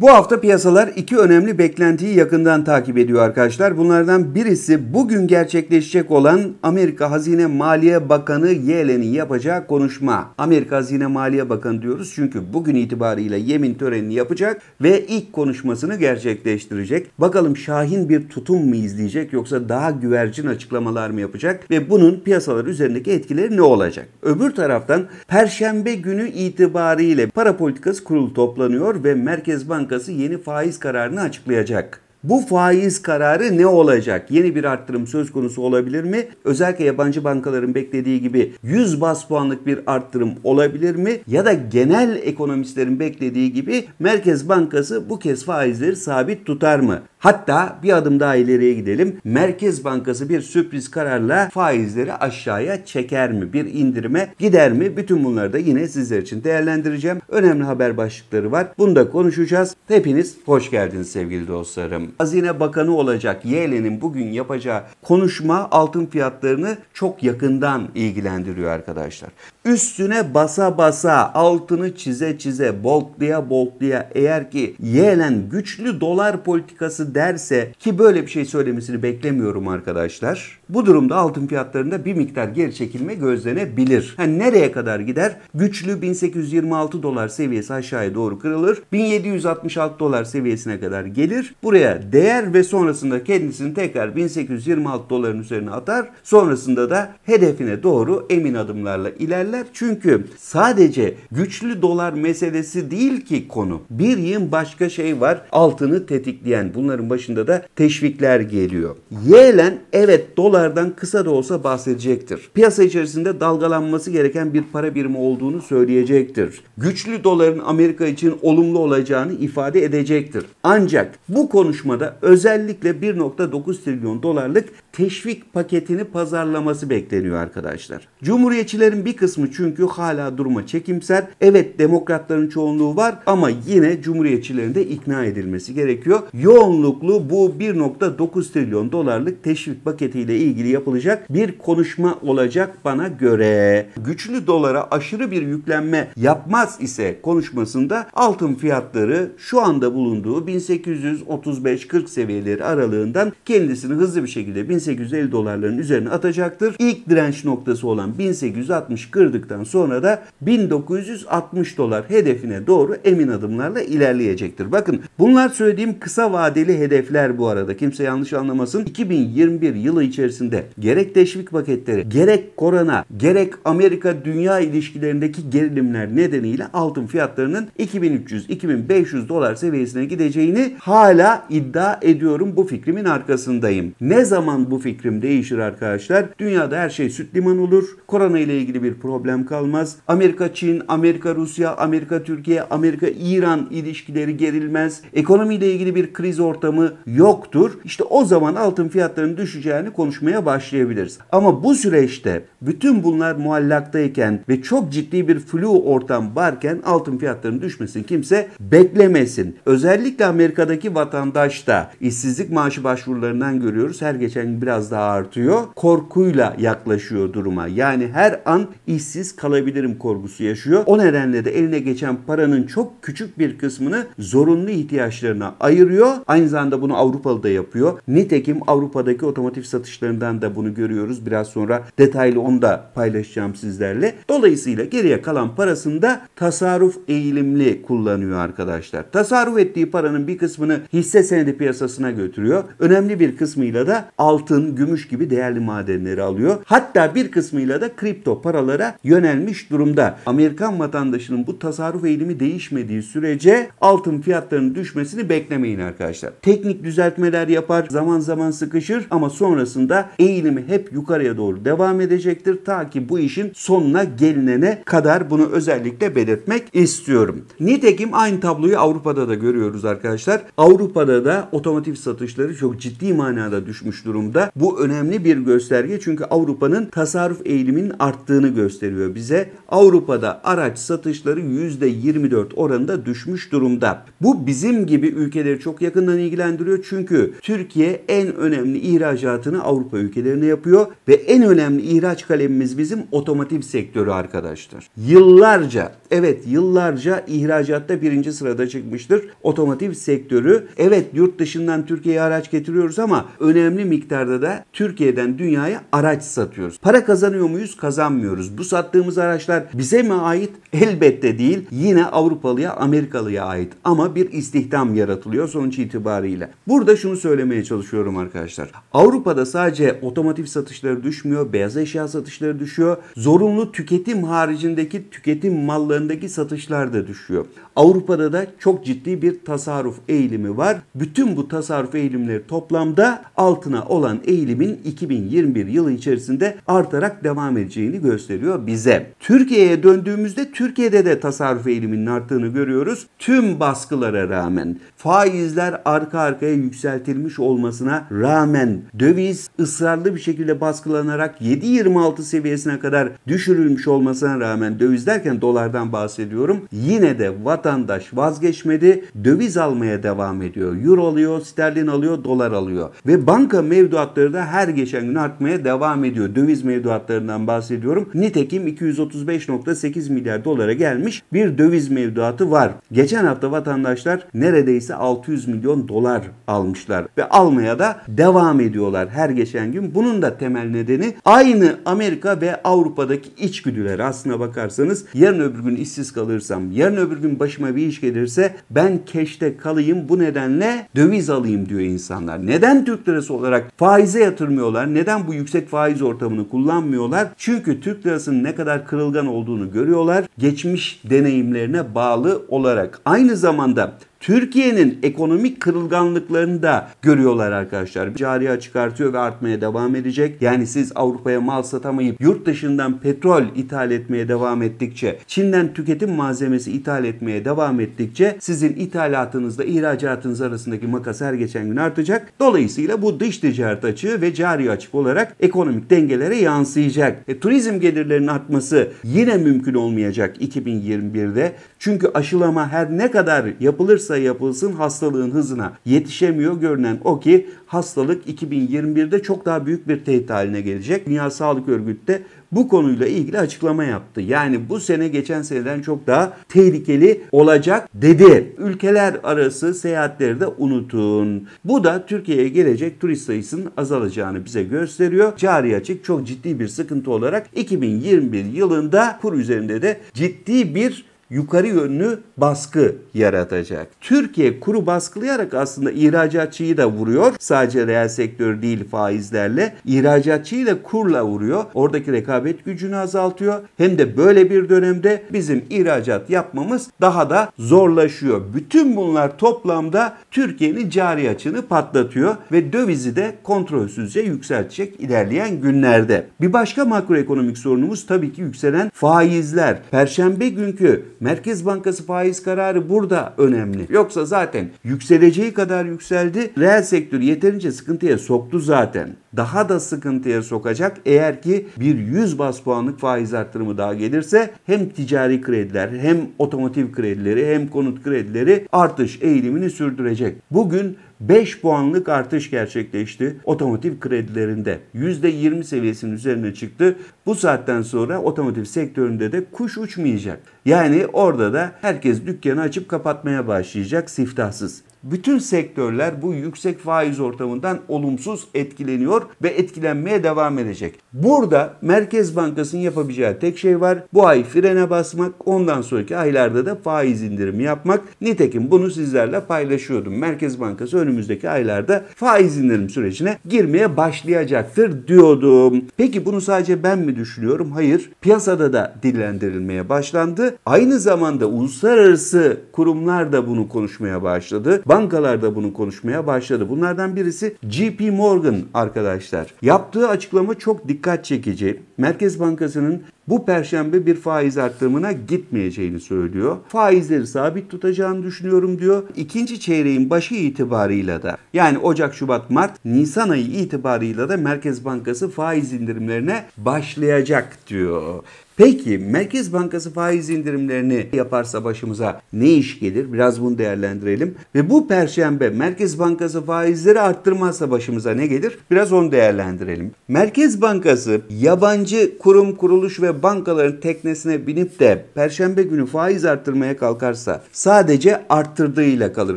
Bu hafta piyasalar iki önemli beklentiyi yakından takip ediyor arkadaşlar. Bunlardan birisi bugün gerçekleşecek olan Amerika Hazine Maliye Bakanı Yellen'in yapacağı konuşma. Amerika Hazine Maliye Bakanı diyoruz çünkü bugün itibarıyla yemin törenini yapacak ve ilk konuşmasını gerçekleştirecek. Bakalım şahin bir tutum mu izleyecek yoksa daha güvercin açıklamalar mı yapacak ve bunun piyasalar üzerindeki etkileri ne olacak? Öbür taraftan Perşembe günü itibariyle para politikası kurulu toplanıyor ve Merkez Bankası Bankası yeni faiz kararını açıklayacak. Bu faiz kararı ne olacak? Yeni bir arttırım söz konusu olabilir mi? Özellikle yabancı bankaların beklediği gibi 100 bas puanlık bir arttırım olabilir mi? Ya da genel ekonomistlerin beklediği gibi Merkez Bankası bu kez faizleri sabit tutar mı? Hatta bir adım daha ileriye gidelim. Merkez Bankası bir sürpriz kararla faizleri aşağıya çeker mi? Bir indirime gider mi? Bütün bunları da yine sizler için değerlendireceğim. Önemli haber başlıkları var. Bunu da konuşacağız. Hepiniz hoş geldiniz sevgili dostlarım. Hazine Bakanı olacak Yeğlen'in bugün yapacağı konuşma altın fiyatlarını çok yakından ilgilendiriyor arkadaşlar. Üstüne basa basa altını çize çize boltluya boltluya eğer ki Yeğlen güçlü dolar politikası derse ki böyle bir şey söylemesini beklemiyorum arkadaşlar. Bu durumda altın fiyatlarında bir miktar geri çekilme gözlenebilir. Yani nereye kadar gider? Güçlü 1826 dolar seviyesi aşağıya doğru kırılır. 1766 dolar seviyesine kadar gelir. Buraya değer ve sonrasında kendisini tekrar 1826 doların üzerine atar. Sonrasında da hedefine doğru emin adımlarla ilerler. Çünkü sadece güçlü dolar meselesi değil ki konu. Bir yığın başka şey var. Altını tetikleyen bunların başında da teşvikler geliyor. Yelen evet dolardan kısa da olsa bahsedecektir. Piyasa içerisinde dalgalanması gereken bir para birimi olduğunu söyleyecektir. Güçlü doların Amerika için olumlu olacağını ifade edecektir. Ancak bu konuşma çalışmada özellikle 1.9 trilyon dolarlık teşvik paketini pazarlaması bekleniyor arkadaşlar. Cumhuriyetçilerin bir kısmı çünkü hala duruma çekimser. Evet demokratların çoğunluğu var ama yine cumhuriyetçilerin de ikna edilmesi gerekiyor. Yoğunluklu bu 1.9 trilyon dolarlık teşvik paketiyle ilgili yapılacak bir konuşma olacak bana göre. Güçlü dolara aşırı bir yüklenme yapmaz ise konuşmasında altın fiyatları şu anda bulunduğu 1835 35-40 seviyeleri aralığından kendisini hızlı bir şekilde 1850 dolarların üzerine atacaktır. İlk direnç noktası olan 1860 kırdıktan sonra da 1960 dolar hedefine doğru emin adımlarla ilerleyecektir. Bakın bunlar söylediğim kısa vadeli hedefler bu arada. Kimse yanlış anlamasın. 2021 yılı içerisinde gerek teşvik paketleri, gerek korona, gerek Amerika dünya ilişkilerindeki gerilimler nedeniyle altın fiyatlarının 2300-2500 dolar seviyesine gideceğini hala iddia iddia ediyorum bu fikrimin arkasındayım. Ne zaman bu fikrim değişir arkadaşlar? Dünyada her şey süt liman olur. Korona ile ilgili bir problem kalmaz. Amerika Çin, Amerika Rusya, Amerika Türkiye, Amerika İran ilişkileri gerilmez. Ekonomi ile ilgili bir kriz ortamı yoktur. İşte o zaman altın fiyatlarının düşeceğini konuşmaya başlayabiliriz. Ama bu süreçte bütün bunlar muallaktayken ve çok ciddi bir flu ortam varken altın fiyatlarının düşmesini kimse beklemesin. Özellikle Amerika'daki vatandaş yaşta işsizlik maaşı başvurularından görüyoruz. Her geçen gün biraz daha artıyor. Korkuyla yaklaşıyor duruma. Yani her an işsiz kalabilirim korkusu yaşıyor. O nedenle de eline geçen paranın çok küçük bir kısmını zorunlu ihtiyaçlarına ayırıyor. Aynı zamanda bunu Avrupalı da yapıyor. Nitekim Avrupa'daki otomotiv satışlarından da bunu görüyoruz. Biraz sonra detaylı onu da paylaşacağım sizlerle. Dolayısıyla geriye kalan parasını da tasarruf eğilimli kullanıyor arkadaşlar. Tasarruf ettiği paranın bir kısmını hisse senedi senedi piyasasına götürüyor. Önemli bir kısmıyla da altın, gümüş gibi değerli madenleri alıyor. Hatta bir kısmıyla da kripto paralara yönelmiş durumda. Amerikan vatandaşının bu tasarruf eğilimi değişmediği sürece altın fiyatlarının düşmesini beklemeyin arkadaşlar. Teknik düzeltmeler yapar, zaman zaman sıkışır ama sonrasında eğilimi hep yukarıya doğru devam edecektir. Ta ki bu işin sonuna gelinene kadar bunu özellikle belirtmek istiyorum. Nitekim aynı tabloyu Avrupa'da da görüyoruz arkadaşlar. Avrupa'da da yılda otomotiv satışları çok ciddi manada düşmüş durumda. Bu önemli bir gösterge çünkü Avrupa'nın tasarruf eğiliminin arttığını gösteriyor bize. Avrupa'da araç satışları %24 oranında düşmüş durumda. Bu bizim gibi ülkeleri çok yakından ilgilendiriyor çünkü Türkiye en önemli ihracatını Avrupa ülkelerine yapıyor ve en önemli ihraç kalemimiz bizim otomotiv sektörü arkadaşlar. Yıllarca evet yıllarca ihracatta birinci sırada çıkmıştır otomotiv sektörü. Evet diyor yurt dışından Türkiye'ye araç getiriyoruz ama önemli miktarda da Türkiye'den dünyaya araç satıyoruz. Para kazanıyor muyuz? Kazanmıyoruz. Bu sattığımız araçlar bize mi ait? Elbette değil. Yine Avrupalıya, Amerikalıya ait. Ama bir istihdam yaratılıyor sonuç itibariyle. Burada şunu söylemeye çalışıyorum arkadaşlar. Avrupa'da sadece otomotiv satışları düşmüyor, beyaz eşya satışları düşüyor. Zorunlu tüketim haricindeki tüketim mallarındaki satışlar da düşüyor. Avrupa'da da çok ciddi bir tasarruf eğilimi var. Bütün bütün bu tasarruf eğilimleri toplamda altına olan eğilimin 2021 yılı içerisinde artarak devam edeceğini gösteriyor bize. Türkiye'ye döndüğümüzde Türkiye'de de tasarruf eğiliminin arttığını görüyoruz. Tüm baskılara rağmen faizler arka arkaya yükseltilmiş olmasına rağmen döviz ısrarlı bir şekilde baskılanarak 7.26 seviyesine kadar düşürülmüş olmasına rağmen döviz derken dolardan bahsediyorum. Yine de vatandaş vazgeçmedi. Döviz almaya devam ediyor. Euro alıyor, sterlin alıyor, dolar alıyor. Ve banka mevduatları da her geçen gün artmaya devam ediyor. Döviz mevduatlarından bahsediyorum. Nitekim 235.8 milyar dolara gelmiş bir döviz mevduatı var. Geçen hafta vatandaşlar neredeyse 600 milyon dolar almışlar ve almaya da devam ediyorlar her geçen gün. Bunun da temel nedeni aynı Amerika ve Avrupa'daki içgüdüler. Aslına bakarsanız yarın öbür gün işsiz kalırsam, yarın öbür gün başıma bir iş gelirse ben keşte kalayım. Bu nedenle döviz alayım diyor insanlar. Neden Türk lirası olarak faize yatırmıyorlar? Neden bu yüksek faiz ortamını kullanmıyorlar? Çünkü Türk lirasının ne kadar kırılgan olduğunu görüyorlar. Geçmiş deneyimlerine bağlı olarak. Aynı zamanda Türkiye'nin ekonomik kırılganlıklarını da görüyorlar arkadaşlar. Cariye çıkartıyor ve artmaya devam edecek. Yani siz Avrupa'ya mal satamayıp yurt dışından petrol ithal etmeye devam ettikçe, Çin'den tüketim malzemesi ithal etmeye devam ettikçe sizin ithalatınızla ihracatınız arasındaki makas her geçen gün artacak. Dolayısıyla bu dış ticaret açığı ve cari açık olarak ekonomik dengelere yansıyacak. E, turizm gelirlerinin artması yine mümkün olmayacak 2021'de. Çünkü aşılama her ne kadar yapılırsa yapılırsa yapılsın hastalığın hızına yetişemiyor görünen o ki hastalık 2021'de çok daha büyük bir tehdit haline gelecek. Dünya Sağlık Örgütü de bu konuyla ilgili açıklama yaptı. Yani bu sene geçen seneden çok daha tehlikeli olacak dedi. Ülkeler arası seyahatleri de unutun. Bu da Türkiye'ye gelecek turist sayısının azalacağını bize gösteriyor. Cari açık çok ciddi bir sıkıntı olarak 2021 yılında kur üzerinde de ciddi bir yukarı yönlü baskı yaratacak. Türkiye kuru baskılayarak aslında ihracatçıyı da vuruyor. Sadece reel sektör değil faizlerle. ihracatçıyı da kurla vuruyor. Oradaki rekabet gücünü azaltıyor. Hem de böyle bir dönemde bizim ihracat yapmamız daha da zorlaşıyor. Bütün bunlar toplamda Türkiye'nin cari açını patlatıyor ve dövizi de kontrolsüzce yükseltecek ilerleyen günlerde. Bir başka makroekonomik sorunumuz tabii ki yükselen faizler. Perşembe günkü Merkez Bankası faiz kararı burada önemli. Yoksa zaten yükseleceği kadar yükseldi. Reel sektör yeterince sıkıntıya soktu zaten. Daha da sıkıntıya sokacak eğer ki bir 100 bas puanlık faiz arttırımı daha gelirse hem ticari krediler hem otomotiv kredileri hem konut kredileri artış eğilimini sürdürecek. Bugün 5 puanlık artış gerçekleşti otomotiv kredilerinde. %20 seviyesinin üzerine çıktı. Bu saatten sonra otomotiv sektöründe de kuş uçmayacak. Yani orada da herkes dükkanı açıp kapatmaya başlayacak siftahsız bütün sektörler bu yüksek faiz ortamından olumsuz etkileniyor ve etkilenmeye devam edecek. Burada Merkez Bankası'nın yapabileceği tek şey var. Bu ay frene basmak, ondan sonraki aylarda da faiz indirimi yapmak. Nitekim bunu sizlerle paylaşıyordum. Merkez Bankası önümüzdeki aylarda faiz indirim sürecine girmeye başlayacaktır diyordum. Peki bunu sadece ben mi düşünüyorum? Hayır. Piyasada da dillendirilmeye başlandı. Aynı zamanda uluslararası kurumlar da bunu konuşmaya başladı. Bankalar da bunu konuşmaya başladı. Bunlardan birisi JP Morgan arkadaşlar. Yaptığı açıklama çok dikkat çekici. Merkez Bankası'nın bu perşembe bir faiz artırımına gitmeyeceğini söylüyor. Faizleri sabit tutacağını düşünüyorum diyor. İkinci çeyreğin başı itibarıyla da yani Ocak, Şubat, Mart, Nisan ayı itibarıyla da Merkez Bankası faiz indirimlerine başlayacak diyor. Peki Merkez Bankası faiz indirimlerini yaparsa başımıza ne iş gelir? Biraz bunu değerlendirelim. Ve bu perşembe Merkez Bankası faizleri arttırmazsa başımıza ne gelir? Biraz onu değerlendirelim. Merkez Bankası yabancı kurum kuruluş ve bankaların teknesine binip de perşembe günü faiz arttırmaya kalkarsa sadece arttırdığıyla kalır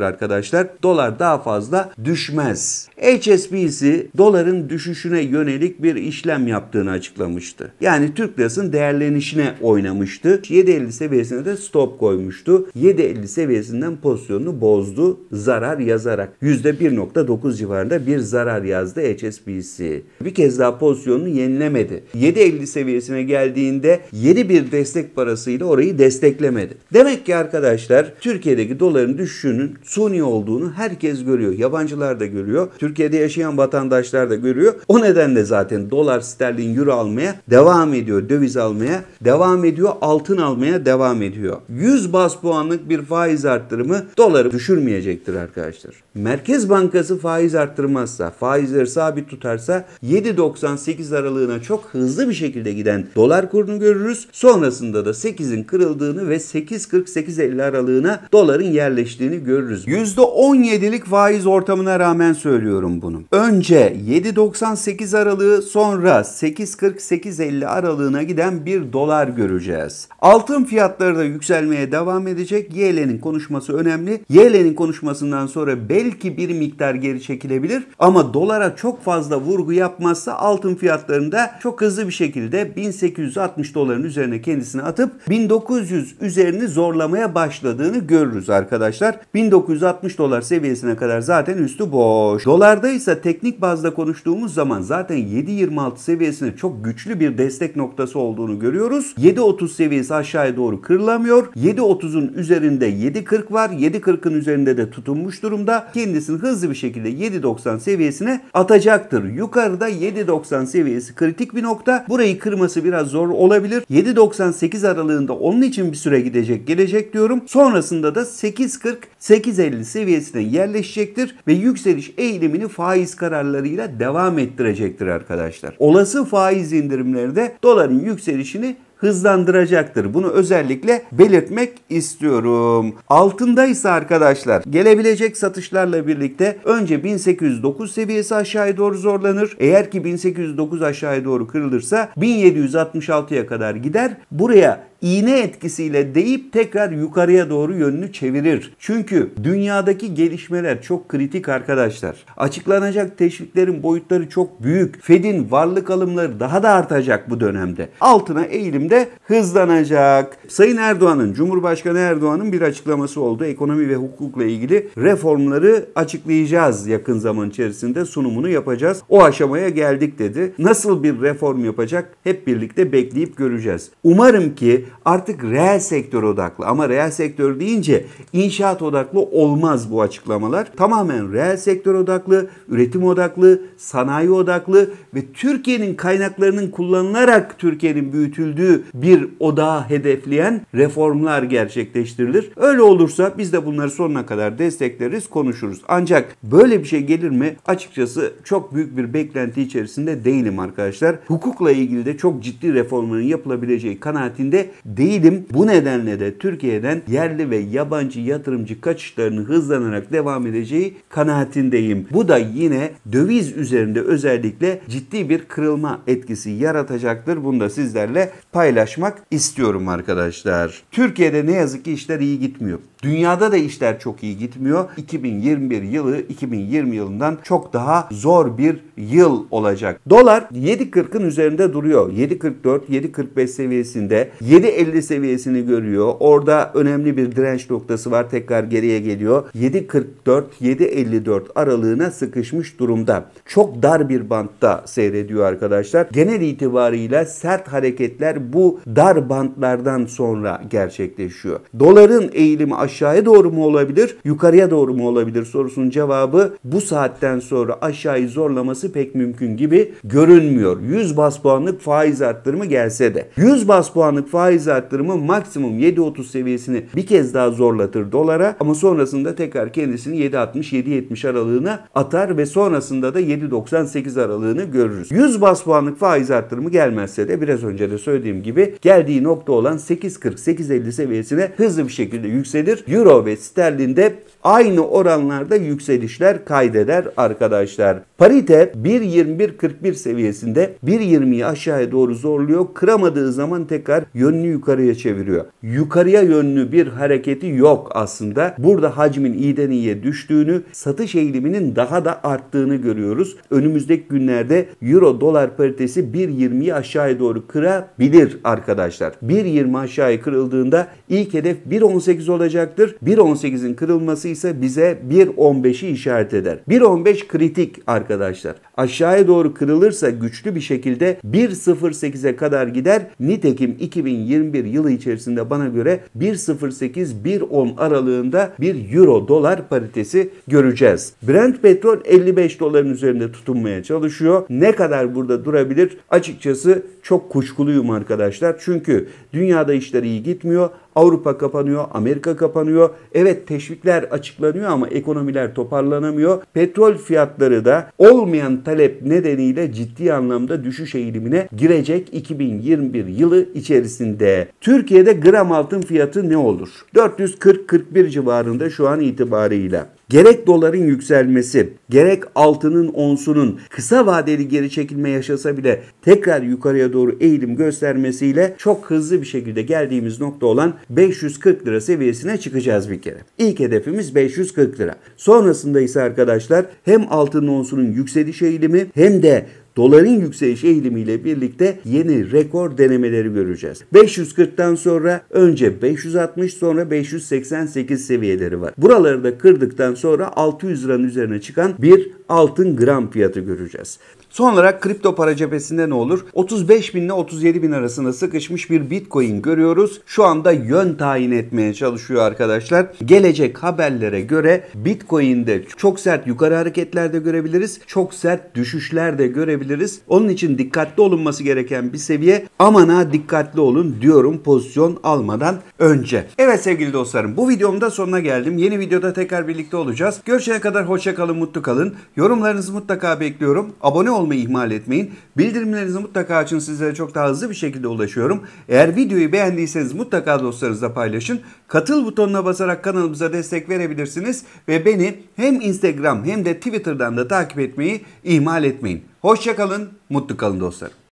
arkadaşlar. Dolar daha fazla düşmez. HSBC doların düşüşüne yönelik bir işlem yaptığını açıklamıştı. Yani Türk lirasının değerlenişine oynamıştı. 7.50 seviyesine de stop koymuştu. 7.50 seviyesinden pozisyonunu bozdu. Zarar yazarak %1.9 civarında bir zarar yazdı HSBC. Bir kez daha pozisyonunu yenilemedi. 7.50 seviyesine geldiği geldiğinde yeni bir destek parasıyla orayı desteklemedi. Demek ki arkadaşlar Türkiye'deki doların düşüşünün suni olduğunu herkes görüyor. Yabancılar da görüyor. Türkiye'de yaşayan vatandaşlar da görüyor. O nedenle zaten dolar, sterlin, euro almaya devam ediyor. Döviz almaya devam ediyor. Altın almaya devam ediyor. 100 bas puanlık bir faiz arttırımı doları düşürmeyecektir arkadaşlar. Merkez Bankası faiz arttırmazsa, faizleri sabit tutarsa 7.98 aralığına çok hızlı bir şekilde giden dolar kuru kurunu görürüz. Sonrasında da 8'in kırıldığını ve 848-50 aralığına doların yerleştiğini görürüz. %17'lik faiz ortamına rağmen söylüyorum bunu. Önce 7.98 aralığı sonra 848-50 aralığına giden bir dolar göreceğiz. Altın fiyatları da yükselmeye devam edecek. Yelenin konuşması önemli. Yelenin konuşmasından sonra belki bir miktar geri çekilebilir ama dolara çok fazla vurgu yapmazsa altın fiyatlarında çok hızlı bir şekilde 1800 60 doların üzerine kendisini atıp 1900 üzerini zorlamaya başladığını görürüz arkadaşlar. 1960 dolar seviyesine kadar zaten üstü boş. Dolarda ise teknik bazda konuştuğumuz zaman zaten 7.26 seviyesinde çok güçlü bir destek noktası olduğunu görüyoruz. 7.30 seviyesi aşağıya doğru kırılamıyor. 7.30'un üzerinde 7.40 var. 7.40'ın üzerinde de tutunmuş durumda. Kendisini hızlı bir şekilde 7.90 seviyesine atacaktır. Yukarıda 7.90 seviyesi kritik bir nokta. Burayı kırması biraz zor olabilir. 7.98 aralığında onun için bir süre gidecek gelecek diyorum. Sonrasında da 8.40-8.50 seviyesine yerleşecektir ve yükseliş eğilimini faiz kararlarıyla devam ettirecektir arkadaşlar. Olası faiz indirimleri de doların yükselişini hızlandıracaktır. Bunu özellikle belirtmek istiyorum. Altında ise arkadaşlar gelebilecek satışlarla birlikte önce 1809 seviyesi aşağıya doğru zorlanır. Eğer ki 1809 aşağıya doğru kırılırsa 1766'ya kadar gider. Buraya iğne etkisiyle deyip tekrar yukarıya doğru yönünü çevirir. Çünkü dünyadaki gelişmeler çok kritik arkadaşlar. Açıklanacak teşviklerin boyutları çok büyük. Fed'in varlık alımları daha da artacak bu dönemde. Altına eğilim de hızlanacak. Sayın Erdoğan'ın, Cumhurbaşkanı Erdoğan'ın bir açıklaması oldu. Ekonomi ve hukukla ilgili reformları açıklayacağız yakın zaman içerisinde sunumunu yapacağız. O aşamaya geldik dedi. Nasıl bir reform yapacak hep birlikte bekleyip göreceğiz. Umarım ki artık reel sektör odaklı ama reel sektör deyince inşaat odaklı olmaz bu açıklamalar. Tamamen reel sektör odaklı, üretim odaklı, sanayi odaklı ve Türkiye'nin kaynaklarının kullanılarak Türkiye'nin büyütüldüğü bir odağı hedefleyen reformlar gerçekleştirilir. Öyle olursa biz de bunları sonuna kadar destekleriz, konuşuruz. Ancak böyle bir şey gelir mi? Açıkçası çok büyük bir beklenti içerisinde değilim arkadaşlar. Hukukla ilgili de çok ciddi reformların yapılabileceği kanaatinde değilim. Bu nedenle de Türkiye'den yerli ve yabancı yatırımcı kaçışlarının hızlanarak devam edeceği kanaatindeyim. Bu da yine döviz üzerinde özellikle ciddi bir kırılma etkisi yaratacaktır. Bunu da sizlerle paylaşmak istiyorum arkadaşlar. Türkiye'de ne yazık ki işler iyi gitmiyor. Dünyada da işler çok iyi gitmiyor. 2021 yılı 2020 yılından çok daha zor bir yıl olacak. Dolar 7.40'ın üzerinde duruyor. 7.44, 7.45 seviyesinde. 7.50 seviyesini görüyor. Orada önemli bir direnç noktası var. Tekrar geriye geliyor. 7.44, 7.54 aralığına sıkışmış durumda. Çok dar bir bantta seyrediyor arkadaşlar. Genel itibarıyla sert hareketler bu dar bantlardan sonra gerçekleşiyor. Doların eğilimi aşağıya doğru mu olabilir, yukarıya doğru mu olabilir sorusunun cevabı bu saatten sonra aşağıyı zorlaması pek mümkün gibi görünmüyor. 100 bas puanlık faiz arttırımı gelse de. 100 bas puanlık faiz arttırımı maksimum 7.30 seviyesini bir kez daha zorlatır dolara ama sonrasında tekrar kendisini 7.60-7.70 aralığına atar ve sonrasında da 7.98 aralığını görürüz. 100 bas puanlık faiz arttırımı gelmezse de biraz önce de söylediğim gibi geldiği nokta olan 8.40-8.50 seviyesine hızlı bir şekilde yükselir yükselir. Euro ve sterlinde aynı oranlarda yükselişler kaydeder arkadaşlar. Parite 1.21.41 seviyesinde 1.20'yi aşağıya doğru zorluyor. Kıramadığı zaman tekrar yönünü yukarıya çeviriyor. Yukarıya yönlü bir hareketi yok aslında. Burada hacmin iyiden iyiye düştüğünü, satış eğiliminin daha da arttığını görüyoruz. Önümüzdeki günlerde euro dolar paritesi 1.20'yi aşağıya doğru kırabilir arkadaşlar. 1.20 aşağıya kırıldığında ilk hedef 1.18 olacak olacaktır. 1.18'in kırılması ise bize 1.15'i işaret eder. 1.15 kritik arkadaşlar. Aşağıya doğru kırılırsa güçlü bir şekilde 1.08'e kadar gider. Nitekim 2021 yılı içerisinde bana göre 1.08-1.10 aralığında bir euro dolar paritesi göreceğiz. Brent petrol 55 doların üzerinde tutunmaya çalışıyor. Ne kadar burada durabilir? Açıkçası çok kuşkuluyum arkadaşlar. Çünkü dünyada işler iyi gitmiyor. Avrupa kapanıyor, Amerika kapanıyor. Evet teşvikler açıklanıyor ama ekonomiler toparlanamıyor. Petrol fiyatları da olmayan talep nedeniyle ciddi anlamda düşüş eğilimine girecek 2021 yılı içerisinde. Türkiye'de gram altın fiyatı ne olur? 440-41 civarında şu an itibarıyla. Gerek doların yükselmesi, gerek altının onsunun kısa vadeli geri çekilme yaşasa bile tekrar yukarıya doğru eğilim göstermesiyle çok hızlı bir şekilde geldiğimiz nokta olan 540 lira seviyesine çıkacağız bir kere. İlk hedefimiz 540 lira. Sonrasında ise arkadaşlar hem altının onsunun yükseliş eğilimi hem de doların yükseliş eğilimiyle birlikte yeni rekor denemeleri göreceğiz. 540'tan sonra önce 560 sonra 588 seviyeleri var. Buraları da kırdıktan sonra 600 liranın üzerine çıkan bir altın gram fiyatı göreceğiz. Son olarak kripto para cephesinde ne olur? 35 bin ile 37 bin arasında sıkışmış bir bitcoin görüyoruz. Şu anda yön tayin etmeye çalışıyor arkadaşlar. Gelecek haberlere göre bitcoin'de çok sert yukarı hareketler de görebiliriz. Çok sert düşüşler de görebiliriz. Onun için dikkatli olunması gereken bir seviye. Amana dikkatli olun diyorum pozisyon almadan önce. Evet sevgili dostlarım bu videomda sonuna geldim. Yeni videoda tekrar birlikte olacağız. Görüşene kadar hoşça kalın, mutlu kalın. Yorumlarınızı mutlaka bekliyorum. Abone olmayı ihmal etmeyin. Bildirimlerinizi mutlaka açın. Sizlere çok daha hızlı bir şekilde ulaşıyorum. Eğer videoyu beğendiyseniz mutlaka dostlarınızla paylaşın. Katıl butonuna basarak kanalımıza destek verebilirsiniz. Ve beni hem Instagram hem de Twitter'dan da takip etmeyi ihmal etmeyin. Hoşçakalın, mutlu kalın dostlarım.